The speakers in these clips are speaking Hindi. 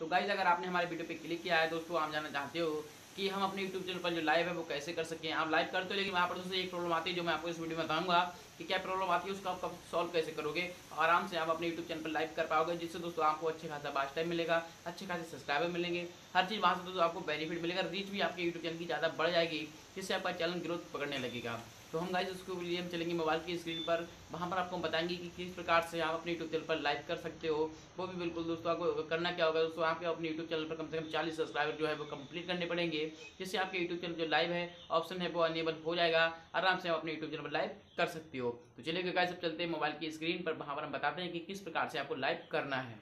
तो गाइज अगर आपने हमारे वीडियो पे क्लिक किया है दोस्तों आप जानना चाहते हो कि हम अपने यूट्यूब चैनल पर जो लाइव है वो कैसे कर सकें आप लाइव करते हो लेकिन वहाँ पर दोस्तों एक प्रॉब्लम आती है जो मैं आपको इस वीडियो में बताऊंगा कि क्या प्रॉब्लम आती है उसको आप सॉल्व कैसे करोगे आराम से आप अपने यूट्यूब चैनल पर लाइव कर पाओगे जिससे दोस्तों आपको अच्छे खासा बात टाइम मिलेगा अच्छे खासे सब्सक्राइबर मिलेंगे हर चीज़ वहाँ से दोस्तों आपको बेनिफिट मिलेगा रीच भी आपके यूट्यूब चैनल की ज़्यादा बढ़ जाएगी जिससे आपका चैनल ग्रोथ पकड़ने लगेगा तो हम गाइज उसके लिए हम चलेंगे मोबाइल की स्क्रीन पर वहाँ पर आपको बताएंगे कि किस प्रकार से आप अपने यूट्यूब चैनल पर लाइव कर सकते हो वो भी बिल्कुल दोस्तों आपको करना क्या होगा दोस्तों आपके अपने यूट्यूब चैनल पर कम से कम चालीस सब्सक्राइबर जो है वो कंप्लीट करने पड़ेंगे जिससे आपके यूट्यूब चैनल जो लाइव है ऑप्शन है वो अनेबल हो जाएगा आराम से आप अपने यूट्यूब चैनल पर लाइव कर सकते हो तो चलिए गाइज अब चलते हैं मोबाइल की स्क्रीन पर वहाँ पर हम बताते हैं कि किस प्रकार से आपको लाइव करना है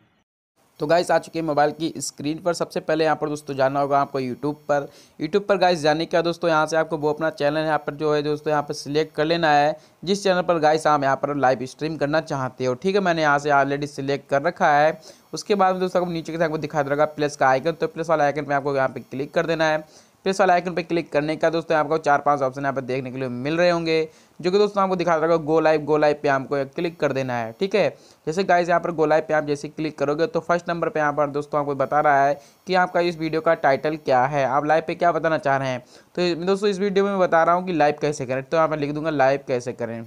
तो गाइस आ चुके हैं मोबाइल की स्क्रीन पर सबसे पहले यहाँ पर दोस्तों जाना होगा आपको यूट्यूब पर यूट्यूब पर गाइस जाने का दोस्तों यहाँ से आपको वो अपना चैनल यहाँ पर जो है दोस्तों यहाँ पर सिलेक्ट कर लेना है जिस चैनल पर गाइस आप यहाँ पर लाइव स्ट्रीम करना चाहते हो ठीक है मैंने यहाँ से ऑलरेडी सिलेक्ट कर रखा है उसके बाद दोस्तों आपको नीचे के साथ दिखा दे रहा प्लस का आइकन तो प्लस वाला आइकन पर आपको यहाँ पर क्लिक कर देना है प्रेस वाला आइकन पर क्लिक करने का दोस्तों आपको चार पांच ऑप्शन यहाँ पर देखने के लिए मिल रहे होंगे जो कि दोस्तों आपको दिखा रहा होगा गो लाइव गो लाइव पे आपको क्लिक कर देना है ठीक है जैसे गाइज यहाँ पर गो लाइव पे आप जैसे क्लिक करोगे तो फर्स्ट नंबर पे यहाँ पर दोस्तों आपको बता रहा है कि आपका इस वीडियो का टाइटल क्या है आप लाइव पे क्या बताना चाह रहे हैं तो दोस्तों इस वीडियो में बता रहा हूँ कि लाइव कैसे करें तो यहाँ पर लिख दूंगा लाइव कैसे करें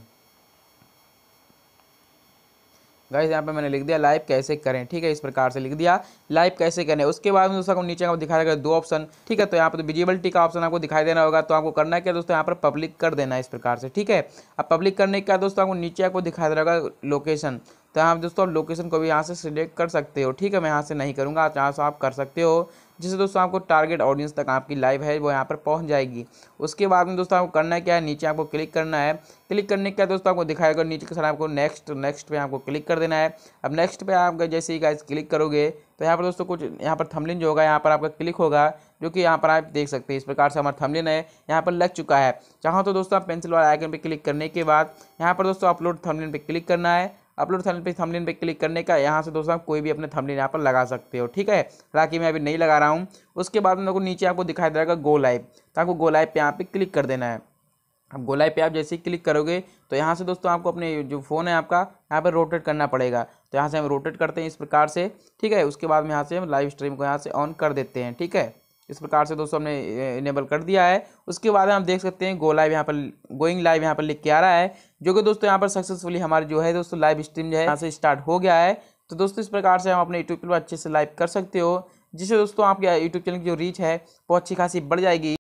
गाइस यहाँ पे मैंने लिख दिया लाइव कैसे करें ठीक है इस प्रकार से लिख दिया लाइव कैसे करें उसके बाद में दोस्तों को नीचे आपको दिखाया गया दो ऑप्शन ठीक है तो यहाँ पर तो विजिबिलिटी का ऑप्शन आपको दिखाई देना होगा तो आपको करना क्या दोस्तों यहाँ पर पब्लिक कर देना इस प्रकार से ठीक है अब पब्लिक करने के बाद दोस्तों आपको नीचे आपको दिखाई दे रहा होगा लोकेशन तो यहाँ दोस्तों आप लोकेशन को भी यहाँ से सिलेक्ट कर सकते हो ठीक है मैं यहाँ से नहीं करूँगा आप यहाँ से तो आप कर सकते हो जिससे दोस्तों आपको टारगेट ऑडियंस तक आपकी लाइव है वो यहाँ पर पहुँच जाएगी उसके बाद में दोस्तों आपको करना क्या है नीचे आपको क्लिक करना है क्लिक करने के बाद दोस्तों आपको दिखाएगा नीचे के साथ आपको नेक्स्ट नेक्स्ट पे आपको क्लिक कर देना है अब नेक्स्ट पे आप जैसे ही गाइज क्लिक करोगे तो यहाँ पर दोस्तों कुछ यहाँ पर थमलिन जो होगा यहाँ पर आपका क्लिक होगा जो कि यहाँ पर आप देख सकते हैं इस प्रकार से हमारा थमलिन है यहाँ पर लग चुका है चाहो तो दोस्तों आप पेंसिल वाले आइकन पर क्लिक करने के बाद यहाँ पर दोस्तों अपलोड थमलिन पर क्लिक करना है अपलोड थंबनेल पे थंबनेल पे क्लिक करने का यहाँ से दोस्तों आप कोई भी अपने थंबनेल यहाँ पर लगा सकते हो ठीक है हालांकि मैं अभी नहीं लगा रहा हूँ उसके बाद हम लोग को नीचे आपको दिखाई दे रहा गो लाइव तो आपको गो लाइव पे यहाँ पे क्लिक कर देना है अब लाइव पे आप जैसे ही क्लिक करोगे तो यहाँ से दोस्तों आपको अपने जो फ़ोन है आपका यहाँ पर रोटेट करना पड़ेगा तो यहाँ से हम रोटेट करते हैं इस प्रकार से ठीक है उसके बाद में यहाँ से हम लाइव स्ट्रीम को यहाँ से ऑन कर देते हैं ठीक है इस प्रकार से दोस्तों हमने इनेबल कर दिया है उसके बाद हम देख सकते हैं गो लाइव यहाँ पर गोइंग लाइव यहाँ पर लिख के आ रहा है जो कि दोस्तों यहाँ पर सक्सेसफुली हमारे जो है दोस्तों लाइव स्ट्रीम जो है यहाँ से स्टार्ट हो गया है तो दोस्तों इस प्रकार से हम अपने यूट्यूब पर अच्छे से लाइव कर सकते हो जिससे दोस्तों आपके यूट्यूब चैनल की जो रीच है वो अच्छी खासी बढ़ जाएगी